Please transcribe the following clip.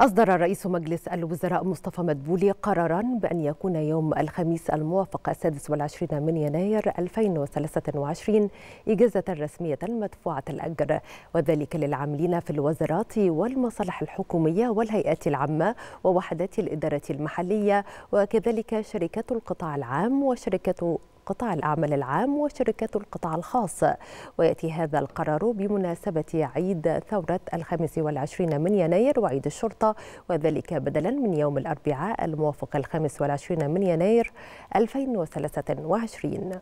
أصدر رئيس مجلس الوزراء مصطفى مدبولي قرارا بأن يكون يوم الخميس الموافق 26 من يناير 2023 إجازة رسمية مدفوعة الأجر وذلك للعاملين في الوزارات والمصالح الحكومية والهيئات العامة ووحدات الإدارة المحلية وكذلك شركات القطاع العام وشركات قطاع الأعمال العام وشركات القطاع الخاص ويأتي هذا القرار بمناسبة عيد ثورة الخامس والعشرين من يناير وعيد الشرطة وذلك بدلا من يوم الأربعاء الموافق الخامس والعشرين من يناير 2023